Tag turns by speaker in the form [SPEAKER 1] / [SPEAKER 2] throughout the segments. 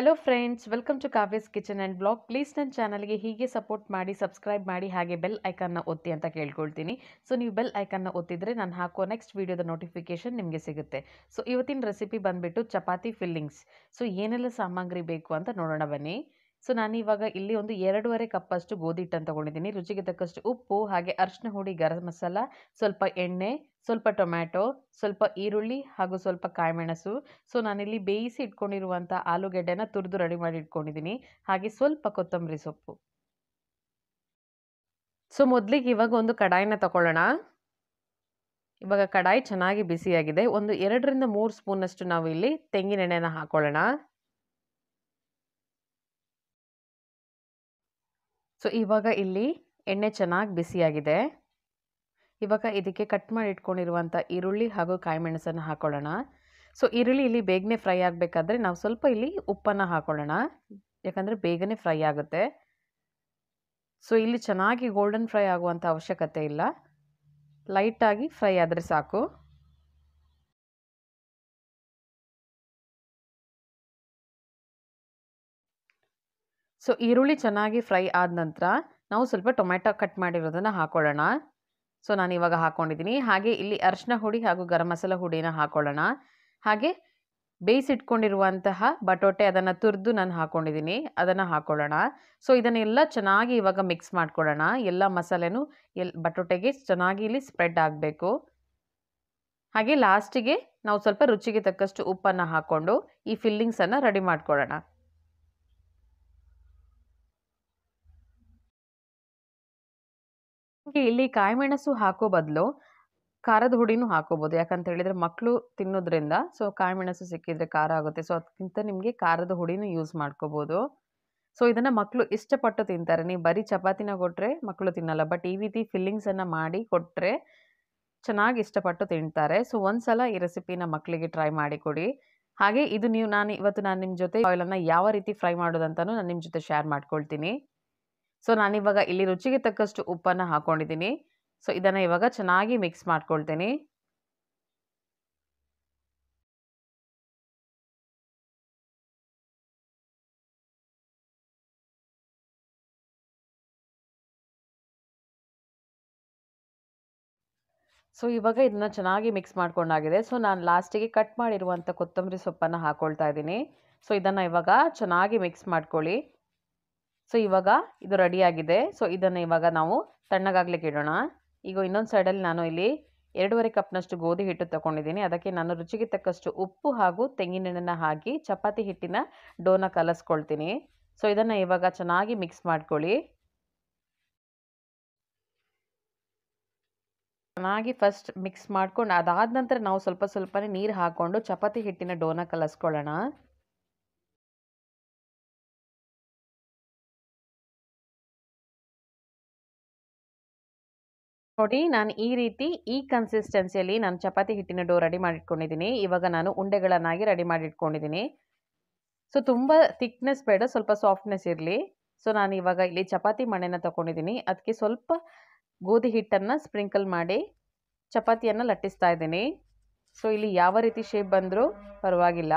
[SPEAKER 1] hello friends welcome to Kavya's kitchen and blog please ನನ್ನ ಚಾನಲ್ಗೆ ಹೀಗೆ ಸಪೋರ್ಟ್ ಮಾಡಿ ಸಬ್ಸ್ಕ್ರೈಬ್ ಮಾಡಿ ಹಾಗೆ ಬೆಲ್ ಐಕನ್ನ ಒತ್ತಿ ಅಂತ ಕೇಳ್ಕೊಳ್ತೀನಿ ಸೊ ನೀವು ಬೆಲ್ ಐಕನ್ನ ಒತ್ತಿದ್ರೆ ನಾನು ಹಾಕೋ ನೆಕ್ಸ್ಟ್ ವೀಡಿಯೋದ ನೋಟಿಫಿಕೇಷನ್ ನಿಮಗೆ ಸಿಗುತ್ತೆ ಸೊ ಇವತ್ತಿನ ರೆಸಿಪಿ ಬಂದುಬಿಟ್ಟು ಚಪಾತಿ ಫಿಲ್ಲಿಂಗ್ಸ್ ಸೊ ಏನೆಲ್ಲ ಸಾಮಗ್ರಿ ಬೇಕು ಅಂತ ನೋಡೋಣ ಬನ್ನಿ ಸೊ ನಾನು ಇವಾಗ ಇಲ್ಲಿ ಒಂದು ಎರಡೂವರೆ ಕಪ್ಪಷ್ಟು ಗೋಧಿ ಹಿಟ್ಟನ್ನು ತೊಗೊಂಡಿದ್ದೀನಿ ರುಚಿಗೆ ತಕ್ಕಷ್ಟು ಉಪ್ಪು ಹಾಗೆ ಅರಿಶಿನ ಹುಡಿ ಗರಂ ಮಸಾಲ ಸ್ವಲ್ಪ ಎಣ್ಣೆ ಸ್ವಲ್ಪ ಟೊಮ್ಯಾಟೊ ಸ್ವಲ್ಪ ಈರುಳ್ಳಿ ಹಾಗೂ ಸ್ವಲ್ಪ ಕಾಯಿಮೆಣಸು ಸೊ ನಾನಿಲ್ಲಿ ಬೇಯಿಸಿ ಇಟ್ಕೊಂಡಿರುವಂಥ ಆಲೂಗೆಡ್ಡೆನ ತುರಿದು ರೆಡಿ ಮಾಡಿ ಇಟ್ಕೊಂಡಿದ್ದೀನಿ ಹಾಗೆ ಸ್ವಲ್ಪ ಕೊತ್ತಂಬರಿ ಸೊಪ್ಪು ಸೊ ಮೊದಲಿಗೆ ಇವಾಗ ಒಂದು ಕಡಾಯಿನ ತಗೊಳ್ಳೋಣ ಇವಾಗ ಕಡಾಯಿ ಚೆನ್ನಾಗಿ ಬಿಸಿಯಾಗಿದೆ ಒಂದು ಎರಡರಿಂದ ಮೂರು ಸ್ಪೂನಷ್ಟು ನಾವು ಇಲ್ಲಿ ತೆಂಗಿನೆಣ್ಣೆನ ಹಾಕೊಳ್ಳೋಣ ಸೊ ಇವಾಗ ಇಲ್ಲಿ ಎಣ್ಣೆ ಚೆನ್ನಾಗಿ ಬಿಸಿಯಾಗಿದೆ ಇವಾಗ ಇದಕ್ಕೆ ಕಟ್ ಮಾಡಿ ಇಟ್ಕೊಂಡಿರುವಂಥ ಈರುಳ್ಳಿ ಹಾಗೂ ಕಾಯಿಮೆಣಸನ್ನು ಹಾಕೊಳ್ಳೋಣ ಸೊ ಈರುಳ್ಳಿ ಇಲ್ಲಿ ಬೇಗನೆ ಫ್ರೈ ಆಗಬೇಕಾದ್ರೆ ನಾವು ಸ್ವಲ್ಪ ಇಲ್ಲಿ ಉಪ್ಪನ್ನು ಹಾಕೊಳ್ಳೋಣ ಯಾಕಂದರೆ ಬೇಗನೆ ಫ್ರೈ ಆಗುತ್ತೆ ಸೊ ಇಲ್ಲಿ ಚೆನ್ನಾಗಿ ಗೋಲ್ಡನ್ ಫ್ರೈ ಆಗುವಂಥ ಅವಶ್ಯಕತೆ ಇಲ್ಲ ಲೈಟಾಗಿ ಫ್ರೈ ಆದರೆ ಸಾಕು ಸೊ ಈರುಳ್ಳಿ ಚೆನ್ನಾಗಿ ಫ್ರೈ ಆದ ನಂತರ ನಾವು ಸ್ವಲ್ಪ ಟೊಮೆಟೊ ಕಟ್ ಮಾಡಿರೋದನ್ನು ಹಾಕೊಳ್ಳೋಣ ಸೊ ನಾನು ಇವಾಗ ಹಾಕ್ಕೊಂಡಿದ್ದೀನಿ ಹಾಗೆ ಇಲ್ಲಿ ಅರಿಶಿನ ಹುಡಿ ಹಾಗೂ ಗರಂ ಮಸಾಲ ಹುಡಿನ ಹಾಕೊಳ್ಳೋಣ ಹಾಗೆ ಬೇಯಿಸಿಟ್ಕೊಂಡಿರುವಂತಹ ಬಟೋಟೆ ಅದನ್ನು ತುರಿದು ನಾನು ಹಾಕೊಂಡಿದ್ದೀನಿ ಅದನ್ನು ಹಾಕೊಳ್ಳೋಣ ಸೊ ಇದನ್ನೆಲ್ಲ ಚೆನ್ನಾಗಿ ಇವಾಗ ಮಿಕ್ಸ್ ಮಾಡ್ಕೊಳ್ಳೋಣ ಎಲ್ಲ ಮಸಾಲೆನೂ ಎಲ್ ಬಟೋಟೆಗೆ ಚೆನ್ನಾಗಿ ಇಲ್ಲಿ ಸ್ಪ್ರೆಡ್ ಆಗಬೇಕು ಹಾಗೆ ಲಾಸ್ಟಿಗೆ ನಾವು ಸ್ವಲ್ಪ ರುಚಿಗೆ ತಕ್ಕಷ್ಟು ಉಪ್ಪನ್ನು ಹಾಕ್ಕೊಂಡು ಈ ಫಿಲ್ಲಿಂಗ್ಸನ್ನು ರೆಡಿ ಮಾಡ್ಕೊಳ್ಳೋಣ ಇಲ್ಲಿ ಕಾಯಿಮೆಣಸು ಹಾಕೋ ಬದಲು ಖಾರದ ಹುಡಿನೂ ಹಾಕೋಬಹುದು ಯಾಕಂತ ಹೇಳಿದ್ರೆ ಮಕ್ಕಳು ತಿನ್ನೋದ್ರಿಂದ ಸೊ ಕಾಯಿಮೆಣಸು ಸಿಕ್ಕಿದ್ರೆ ಖಾರ ಆಗುತ್ತೆ ಸೊ ಅದಕ್ಕಿಂತ ನಿಮಗೆ ಖಾರದ ಹುಡಿನೂ ಯೂಸ್ ಮಾಡ್ಕೋಬೋದು ಸೊ ಇದನ್ನು ಮಕ್ಕಳು ಇಷ್ಟಪಟ್ಟು ತಿಂತಾರೆ ನೀವು ಬರೀ ಚಪಾತಿನ ಕೊಟ್ಟರೆ ಮಕ್ಕಳು ತಿನ್ನಲ್ಲ ಬಟ್ ಈ ರೀತಿ ಫಿಲ್ಲಿಂಗ್ಸನ್ನು ಮಾಡಿ ಕೊಟ್ಟರೆ ಚೆನ್ನಾಗಿ ಇಷ್ಟಪಟ್ಟು ತಿಂತಾರೆ ಸೊ ಒಂದ್ಸಲ ಈ ರೆಸಿಪಿನ ಮಕ್ಕಳಿಗೆ ಟ್ರೈ ಮಾಡಿ ಕೊಡಿ ಹಾಗೆ ಇದು ನೀವು ನಾನು ಇವತ್ತು ನಾನು ನಿಮ್ಮ ಜೊತೆ ಆಯಿಲನ್ನು ಯಾವ ರೀತಿ ಫ್ರೈ ಮಾಡೋದಂತಾನು ನಾನು ನಿಮ್ಮ ಜೊತೆ ಶೇರ್ ಮಾಡ್ಕೊಳ್ತೀನಿ ಸೊ ನಾನಿವಾಗ ಇಲ್ಲಿ ರುಚಿಗೆ ತಕ್ಕಷ್ಟು ಉಪ್ಪನ್ನು ಹಾಕೊಂಡಿದ್ದೀನಿ ಸೊ ಇದನ್ನು ಇವಾಗ ಚೆನ್ನಾಗಿ ಮಿಕ್ಸ್ ಮಾಡ್ಕೊಳ್ತೀನಿ ಸೊ ಇವಾಗ ಇದನ್ನ ಚೆನ್ನಾಗಿ ಮಿಕ್ಸ್ ಮಾಡ್ಕೊಂಡಾಗಿದೆ ಸೊ ನಾನು ಲಾಸ್ಟಿಗೆ ಕಟ್ ಮಾಡಿರುವಂಥ ಕೊತ್ತಂಬರಿ ಸೊಪ್ಪನ್ನು ಹಾಕೊಳ್ತಾ ಇದ್ದೀನಿ ಸೊ ಇದನ್ನು ಇವಾಗ ಚೆನ್ನಾಗಿ ಮಿಕ್ಸ್ ಮಾಡ್ಕೊಳ್ಳಿ ಸೊ ಇವಾಗ ಇದು ರೆಡಿಯಾಗಿದೆ ಸೊ ಇದನ್ನು ಇವಾಗ ನಾವು ತಣ್ಣಗಾಗ್ಲಿಕ್ಕೆ ಇಡೋಣ ಈಗ ಇನ್ನೊಂದು ಸೈಡಲ್ಲಿ ನಾನು ಇಲ್ಲಿ ಎರಡೂವರೆ ಕಪ್ನಷ್ಟು ಗೋಧಿ ಹಿಟ್ಟು ತಗೊಂಡಿದ್ದೀನಿ ಅದಕ್ಕೆ ನಾನು ರುಚಿಗೆ ತಕ್ಕಷ್ಟು ಉಪ್ಪು ಹಾಗೂ ತೆಂಗಿನೆಣ್ಣೆನ ಹಾಕಿ ಚಪಾತಿ ಹಿಟ್ಟಿನ ಡೋನ ಕಲಸ್ಕೊಳ್ತೀನಿ ಸೊ ಇದನ್ನು ಇವಾಗ ಚೆನ್ನಾಗಿ ಮಿಕ್ಸ್ ಮಾಡ್ಕೊಳ್ಳಿ ಚೆನ್ನಾಗಿ ಫಸ್ಟ್ ಮಿಕ್ಸ್ ಮಾಡ್ಕೊಂಡು ಅದಾದ ನಂತರ ನಾವು ಸ್ವಲ್ಪ ಸ್ವಲ್ಪನೇ ನೀರು ಹಾಕ್ಕೊಂಡು ಚಪಾತಿ ಹಿಟ್ಟಿನ ಡೋನ ಕಲಸ್ಕೊಳ್ಳೋಣ ನೋಡಿ ನಾನು ಈ ರೀತಿ ಈ ಕನ್ಸಿಸ್ಟೆನ್ಸಿಯಲ್ಲಿ ನಾನು ಚಪಾತಿ ಹಿಟ್ಟಿನ ಡೋ ರೆಡಿ ಮಾಡಿಟ್ಕೊಂಡಿದ್ದೀನಿ ಇವಾಗ ನಾನು ಉಂಡೆಗಳನ್ನಾಗಿ ರೆಡಿ ಮಾಡಿಟ್ಕೊಂಡಿದ್ದೀನಿ ಸೊ ತುಂಬ ಥಿಕ್ನೆಸ್ ಬೇಡ ಸ್ವಲ್ಪ ಸಾಫ್ಟ್ನೆಸ್ ಇರಲಿ ಸೊ ನಾನು ಇವಾಗ ಇಲ್ಲಿ ಚಪಾತಿ ಮಣೆನ ತೊಗೊಂಡಿದ್ದೀನಿ ಅದಕ್ಕೆ ಸ್ವಲ್ಪ ಗೋಧಿ ಹಿಟ್ಟನ್ನು ಸ್ಪ್ರಿಂಕಲ್ ಮಾಡಿ ಚಪಾತಿಯನ್ನು ಲಟ್ಟಿಸ್ತಾ ಇದ್ದೀನಿ ಸೊ ಇಲ್ಲಿ ಯಾವ ರೀತಿ ಶೇಪ್ ಬಂದರೂ ಪರವಾಗಿಲ್ಲ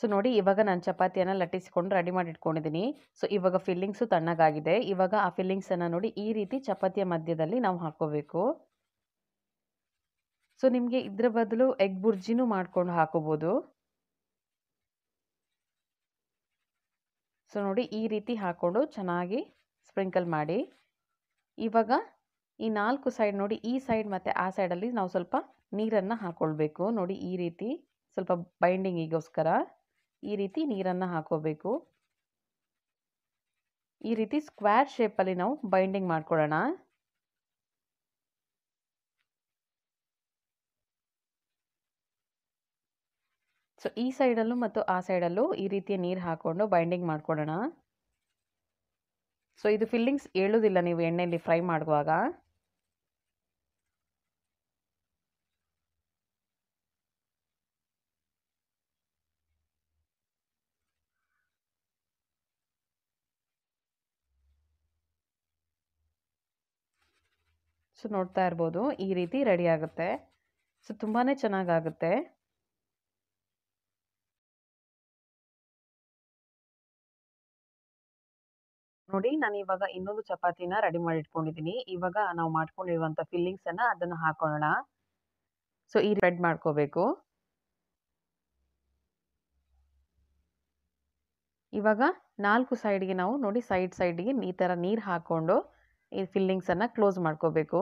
[SPEAKER 1] ಸೊ ನೋಡಿ ಇವಾಗ ನಾನು ಚಪಾತಿಯನ್ನು ಲಟ್ಟಿಸಿಕೊಂಡು ರೆಡಿ ಮಾಡಿ ಇಟ್ಕೊಂಡಿದ್ದೀನಿ ಸೊ ಇವಾಗ ಫಿಲ್ಲಿಂಗ್ಸು ತಣ್ಣಗಾಗಿದೆ ಇವಾಗ ಆ ಫಿಲ್ಲಿಂಗ್ಸನ್ನು ನೋಡಿ ಈ ರೀತಿ ಚಪಾತಿಯ ಮಧ್ಯದಲ್ಲಿ ನಾವು ಹಾಕೋಬೇಕು ಸೊ ನಿಮಗೆ ಇದರ ಬದಲು ಎಗ್ ಬುರ್ಜಿನೂ ಮಾಡ್ಕೊಂಡು ಹಾಕೋಬೋದು ಸೊ ನೋಡಿ ಈ ರೀತಿ ಹಾಕ್ಕೊಂಡು ಚೆನ್ನಾಗಿ ಸ್ಪ್ರಿಂಕಲ್ ಮಾಡಿ ಇವಾಗ ಈ ನಾಲ್ಕು ಸೈಡ್ ನೋಡಿ ಈ ಸೈಡ್ ಮತ್ತು ಆ ಸೈಡಲ್ಲಿ ನಾವು ಸ್ವಲ್ಪ ನೀರನ್ನು ಹಾಕ್ಕೊಳ್ಬೇಕು ನೋಡಿ ಈ ರೀತಿ ಸ್ವಲ್ಪ ಬೈಂಡಿಂಗಿಗೋಸ್ಕರ ಈ ರೀತಿ ನೀರನ್ನು ಹಾಕೋಬೇಕು ಈ ರೀತಿ ಸ್ಕ್ವೇರ್ ಶೇಪಲ್ಲಿ ನಾವು ಬೈಂಡಿಂಗ್ ಮಾಡ್ಕೊಳ್ಳೋಣ ಸೊ ಈ ಸೈಡಲ್ಲೂ ಮತ್ತು ಆ ಸೈಡಲ್ಲೂ ಈ ರೀತಿಯ ನೀರು ಹಾಕ್ಕೊಂಡು ಬೈಂಡಿಂಗ್ ಮಾಡ್ಕೊಳ್ಳೋಣ ಸೊ ಇದು ಫಿಲ್ಲಿಂಗ್ಸ್ ಏಳೋದಿಲ್ಲ ನೀವು ಎಣ್ಣೆಯಲ್ಲಿ ಫ್ರೈ ಮಾಡುವಾಗ ಸೊ ನೋಡ್ತಾ ಇರ್ಬೋದು ಈ ರೀತಿ ರೆಡಿ ಆಗುತ್ತೆ ಸೊ ತುಂಬಾ ಚೆನ್ನಾಗಾಗುತ್ತೆ ನೋಡಿ ನಾನು ಇವಾಗ ಇನ್ನೊಂದು ಚಪಾತಿನ ರೆಡಿ ಮಾಡಿ ಇಟ್ಕೊಂಡಿದ್ದೀನಿ ಇವಾಗ ನಾವು ಮಾಡ್ಕೊಂಡಿರುವಂತ ಫಿಲ್ಲಿಂಗ್ಸ್ ಅನ್ನ ಅದನ್ನ ಹಾಕೊಳ್ಳೋಣ ಸೊ ಈ ರೆಡ್ ಮಾಡ್ಕೋಬೇಕು ಇವಾಗ ನಾಲ್ಕು ಸೈಡ್ಗೆ ನಾವು ನೋಡಿ ಸೈಡ್ ಸೈಡ್ಗೆ ಈ ಥರ ನೀರು ಹಾಕ್ಕೊಂಡು ಈ ಫಿಲ್ಲಿಂಗ್ಸನ್ನು ಕ್ಲೋಸ್ ಮಾಡ್ಕೋಬೇಕು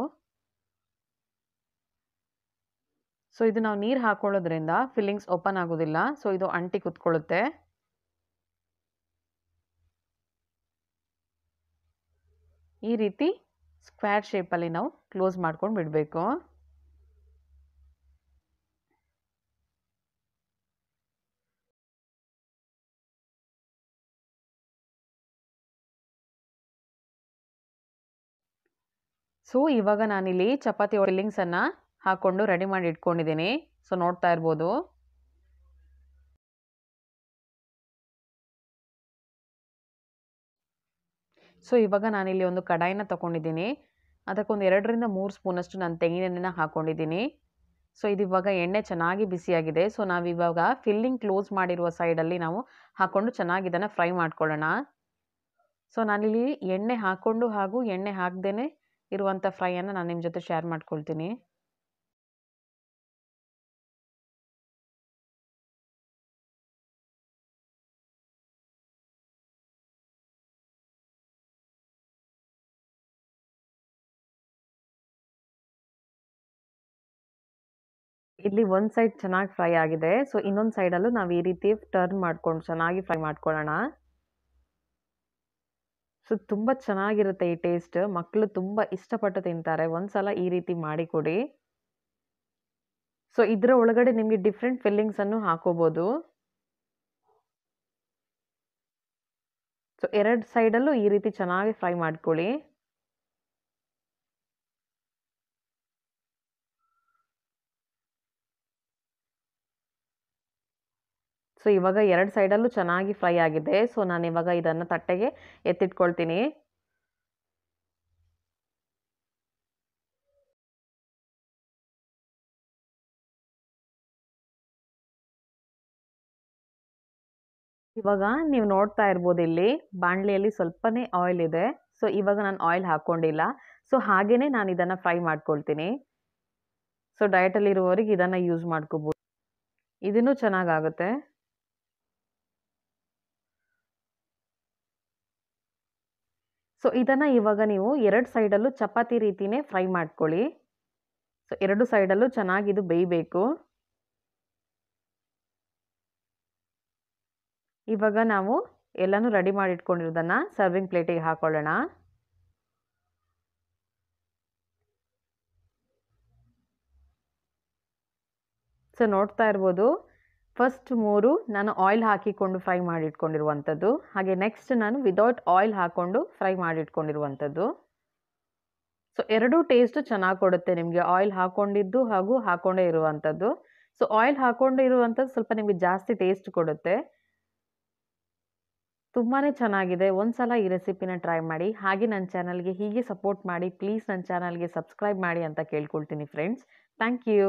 [SPEAKER 1] ಸೊ ಇದು ನಾವು ನೀರು ಹಾಕೊಳ್ಳೋದ್ರಿಂದ ಫಿಲ್ಲಿಂಗ್ಸ್ ಓಪನ್ ಆಗೋದಿಲ್ಲ ಸೊ ಇದು ಅಂಟಿ ಕುತ್ಕೊಳ್ಳುತ್ತೆ ಈ ರೀತಿ ಸ್ಕ್ವೇರ್ ಶೇಪಲ್ಲಿ ನಾವು ಕ್ಲೋಸ್ ಮಾಡ್ಕೊಂಡು ಬಿಡಬೇಕು ಸೊ ಇವಾಗ ನಾನಿಲ್ಲಿ ಚಪಾತಿ ಫಿಲ್ಲಿಂಗ್ಸನ್ನು ಹಾಕ್ಕೊಂಡು ರೆಡಿ ಮಾಡಿ ಇಟ್ಕೊಂಡಿದ್ದೀನಿ ಸೊ ನೋಡ್ತಾ ಇರ್ಬೋದು ಸೊ ಇವಾಗ ನಾನಿಲ್ಲಿ ಒಂದು ಕಡಾಯಿನ ತೊಗೊಂಡಿದ್ದೀನಿ ಅದಕ್ಕೊಂದು ಎರಡರಿಂದ ಮೂರು ಸ್ಪೂನಷ್ಟು ನಾನು ತೆಂಗಿನೆಣ್ಣೆನ ಹಾಕ್ಕೊಂಡಿದ್ದೀನಿ ಸೊ ಇದು ಇವಾಗ ಎಣ್ಣೆ ಚೆನ್ನಾಗಿ ಬಿಸಿಯಾಗಿದೆ ಸೊ ನಾವಿವಾಗ ಫಿಲ್ಲಿಂಗ್ ಕ್ಲೋಸ್ ಮಾಡಿರುವ ಸೈಡಲ್ಲಿ ನಾವು ಹಾಕ್ಕೊಂಡು ಚೆನ್ನಾಗಿ ಇದನ್ನು ಫ್ರೈ ಮಾಡ್ಕೊಳ್ಳೋಣ ಸೊ ನಾನಿಲ್ಲಿ ಎಣ್ಣೆ ಹಾಕ್ಕೊಂಡು ಹಾಗೂ ಎಣ್ಣೆ ಹಾಕ್ದೇ ಇರುವಂತ ಫ್ರೈಯನ್ನು ನಾನು ನಿಮ್ಮ ಜೊತೆ ಶೇರ್ ಮಾಡ್ಕೊಳ್ತೀನಿ ಇಲ್ಲಿ ಒಂದ್ ಸೈಡ್ ಚೆನ್ನಾಗಿ ಫ್ರೈ ಆಗಿದೆ ಸೊ ಇನ್ನೊಂದು ಸೈಡಲ್ಲೂ ನಾವ್ ಈ ರೀತಿ ಟರ್ನ್ ಮಾಡ್ಕೊಂಡು ಚೆನ್ನಾಗಿ ಫ್ರೈ ಮಾಡ್ಕೊಳ್ಳೋಣ ಸೊ ತುಂಬ ಚೆನ್ನಾಗಿರುತ್ತೆ ಈ ಟೇಸ್ಟ್ ಮಕ್ಕಳು ತುಂಬ ಇಷ್ಟಪಟ್ಟು ತಿಂತಾರೆ ಒಂದು ಸಲ ಈ ರೀತಿ ಮಾಡಿಕೊಡಿ ಸೊ ಇದರ ಒಳಗಡೆ ನಿಮಗೆ ಡಿಫ್ರೆಂಟ್ ಫಿಲ್ಲಿಂಗ್ಸನ್ನು ಹಾಕೋಬಹುದು ಸೊ ಎರಡು ಸೈಡಲ್ಲೂ ಈ ರೀತಿ ಚೆನ್ನಾಗಿ ಫ್ರೈ ಮಾಡ್ಕೊಳ್ಳಿ ಸೊ ಇವಾಗ ಎರಡು ಸೈಡಲ್ಲೂ ಚೆನ್ನಾಗಿ ಫ್ರೈ ಆಗಿದೆ ಸೊ ನಾನು ಇವಾಗ ಇದನ್ನು ತಟ್ಟೆಗೆ ಎತ್ತಿಟ್ಕೊಳ್ತೀನಿ ಇವಾಗ ನೀವು ನೋಡ್ತಾ ಇರ್ಬೋದು ಇಲ್ಲಿ ಬಾಣಲೆಯಲ್ಲಿ ಸ್ವಲ್ಪನೇ ಆಯಿಲ್ ಇದೆ ಸೊ ಇವಾಗ ನಾನು ಆಯಿಲ್ ಹಾಕ್ಕೊಂಡಿಲ್ಲ ಸೊ ಹಾಗೇನೇ ನಾನು ಇದನ್ನು ಫ್ರೈ ಮಾಡ್ಕೊಳ್ತೀನಿ ಸೊ ಡಯಟಲ್ಲಿರುವವರಿಗೆ ಇದನ್ನು ಯೂಸ್ ಮಾಡ್ಕೋಬೋದು ಇದನ್ನು ಚೆನ್ನಾಗಾಗುತ್ತೆ ಸೊ ಇದನ್ನು ಇವಾಗ ನೀವು ಎರಡು ಸೈಡಲ್ಲೂ ಚಪಾತಿ ರೀತಿಯೇ ಫ್ರೈ ಮಾಡ್ಕೊಳ್ಳಿ ಸೊ ಎರಡು ಸೈಡಲ್ಲೂ ಚೆನ್ನಾಗಿದು ಬೇಯಬೇಕು ಇವಾಗ ನಾವು ಎಲ್ಲನೂ ರೆಡಿ ಮಾಡಿಟ್ಕೊಂಡಿರೋದನ್ನು ಸರ್ವಿಂಗ್ ಪ್ಲೇಟಿಗೆ ಹಾಕೊಳ್ಳೋಣ ಸೊ ನೋಡ್ತಾ ಇರ್ಬೋದು ಫಸ್ಟ್ ಮೂರು ನಾನು ಆಯಿಲ್ ಹಾಕಿಕೊಂಡು ಫ್ರೈ ಮಾಡಿಟ್ಕೊಂಡಿರುವಂಥದ್ದು ಹಾಗೆ ನೆಕ್ಸ್ಟ್ ನಾನು ವಿದೌಟ್ ಆಯಿಲ್ ಹಾಕ್ಕೊಂಡು ಫ್ರೈ ಮಾಡಿಟ್ಕೊಂಡಿರುವಂಥದ್ದು ಸೊ ಎರಡೂ ಟೇಸ್ಟ್ ಚೆನ್ನಾಗಿ ಕೊಡುತ್ತೆ ನಿಮಗೆ ಆಯಿಲ್ ಹಾಕ್ಕೊಂಡಿದ್ದು ಹಾಗೂ ಹಾಕೊಂಡೇ ಇರುವಂಥದ್ದು ಸೊ ಆಯಿಲ್ ಇರುವಂಥದ್ದು ಸ್ವಲ್ಪ ನಿಮಗೆ ಜಾಸ್ತಿ ಟೇಸ್ಟ್ ಕೊಡುತ್ತೆ ತುಂಬಾ ಚೆನ್ನಾಗಿದೆ ಒಂದು ಸಲ ಈ ರೆಸಿಪಿನ ಟ್ರೈ ಮಾಡಿ ಹಾಗೆ ನನ್ನ ಚಾನಲ್ಗೆ ಹೀಗೆ ಸಪೋರ್ಟ್ ಮಾಡಿ ಪ್ಲೀಸ್ ನನ್ನ ಚಾನಲ್ಗೆ ಸಬ್ಸ್ಕ್ರೈಬ್ ಮಾಡಿ ಅಂತ ಕೇಳ್ಕೊಳ್ತೀನಿ ಫ್ರೆಂಡ್ಸ್ ಥ್ಯಾಂಕ್ ಯು